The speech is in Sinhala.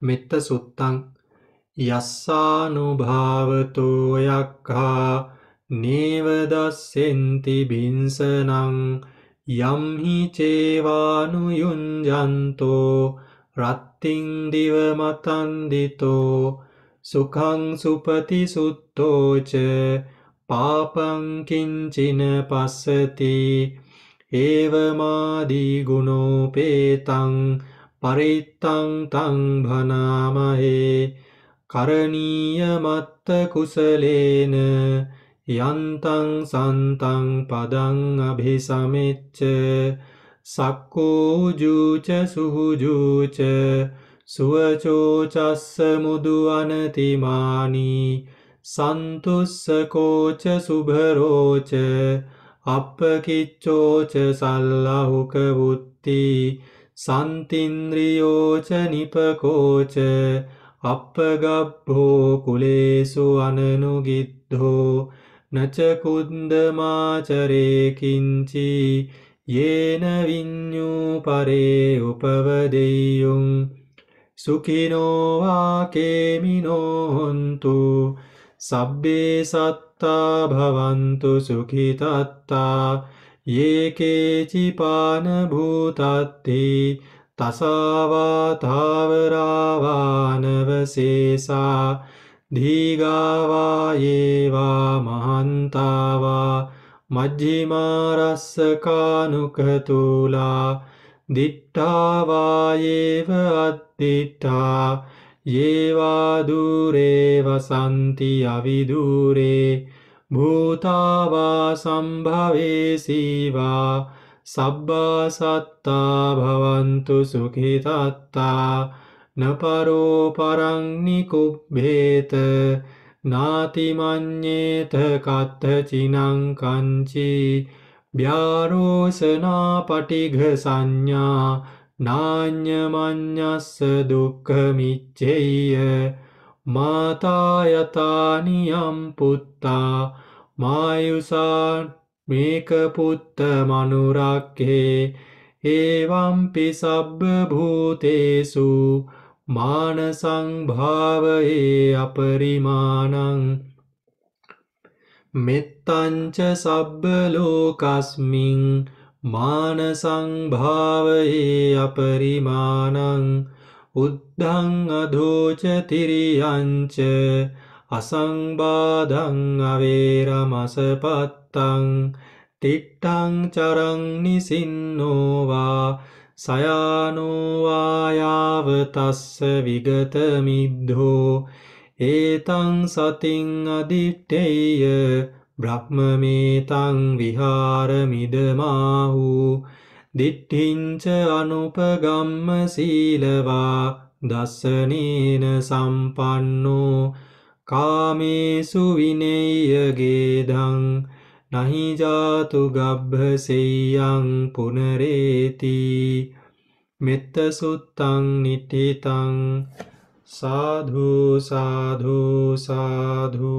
මෙත්ත සුත්තං යස්සානුභාවතෝයක්හා නේවදස්සෙන්ති බිංසනං යම්හි චේවානු යුන්ජන්තෝ රත්තිංදිවමතන්දිතෝ සුකං සුපති සුත්තෝච පාපංකින්චින පස්සති ඒවමාදී ගුණෝපේතං පරිත්තං තං භනාමහේ කරණීය මත්ත කුසලේන යන්තං සන්තං පදං අභිසමෙච්ච සක්කෝජූච සුහුජූච සුවචෝචස්ස මුදු අනතිමානී සන්තුස්සකෝච සුභරෝච අපකිච්චෝච සල්ලහුක වුත්තිී සන්තින්ද්‍රියෝච නිපකෝච අප්පගබ්බෝ කුලේසු අනනුගිද්ධෝ නචකුන්දමාචරේකින්චි යේන විඤ්ඤූ පරේ උපවදෙය්‍යුම් සුඛිනෝවා කේමිනෝ හොන්තු සබ්බේ සත්තා භවන්තු සුඛිතත්තා ඒකේචිපානභූතත්ති තසාවාතාවරාවානවසේසා දීගාවායේවා මහන්තාවා මජ්ජිමාරස්සකානුකතුලා දිට්ටාවායේව අත්තිට්ටා ඒවාදුරේ වසන්ති අවිදුරේ භූතාවා සම්භවේසීවා සබ්බාසත්තා භවන්තු සුඛිතත්තා නපරෝ පරංනිකුබ්බේත නාතිමඤ්ඤේත කත්ත චිනං කංචි ව්‍යාරෝසනා පටිඝ සංඥා නාඤ්ඤමඤ්ඤස්ස දුක්ඛ මිච්ඡේය මාතායතානියම් පුත්තා මායුසා මේක පුත්ත මනුරක්හේ ඒවම්පි සබ්බ භූතේසු මානසංභාවයේ අපරිමානං මෙත්තංච සබ්බ ලෝකස්මින් මානසංභාවයේ අපරිමානං උද්ධං අධෝච තිරියංච අසංබාධං අවේරමස පත්තං තිට්ටං චරං නිසින්නෝවා සයානෝවායාව තස්ස විගත මිද්ධෝ ඒතං සතින් අදිට්ටේය බ්‍රහ්මමේතං විහාරමිදමාහූ දිට්ඨිංච අනුපගම්ම සීලවා දස්සනීන සම්පන්නෝ කාමේසු විනේයගේදං නහි ජාතු ගබ්බසෙය්‍යං පුනරේති මෙත්ත සුත්තං නිට්ඨිතං සාධු සාධු සාධු